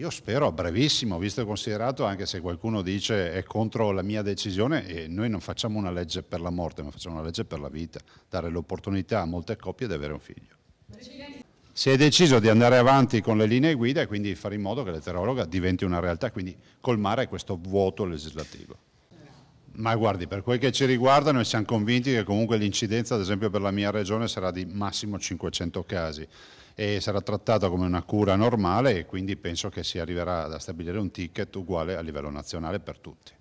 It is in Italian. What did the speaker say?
Io spero a brevissimo, visto e considerato, anche se qualcuno dice è contro la mia decisione, e noi non facciamo una legge per la morte, ma facciamo una legge per la vita, dare l'opportunità a molte coppie di avere un figlio. Si è deciso di andare avanti con le linee guida e quindi fare in modo che l'eterologa diventi una realtà, quindi colmare questo vuoto legislativo. Ma guardi, per quel che ci riguarda noi siamo convinti che comunque l'incidenza, ad esempio per la mia regione, sarà di massimo 500 casi e sarà trattata come una cura normale e quindi penso che si arriverà a stabilire un ticket uguale a livello nazionale per tutti.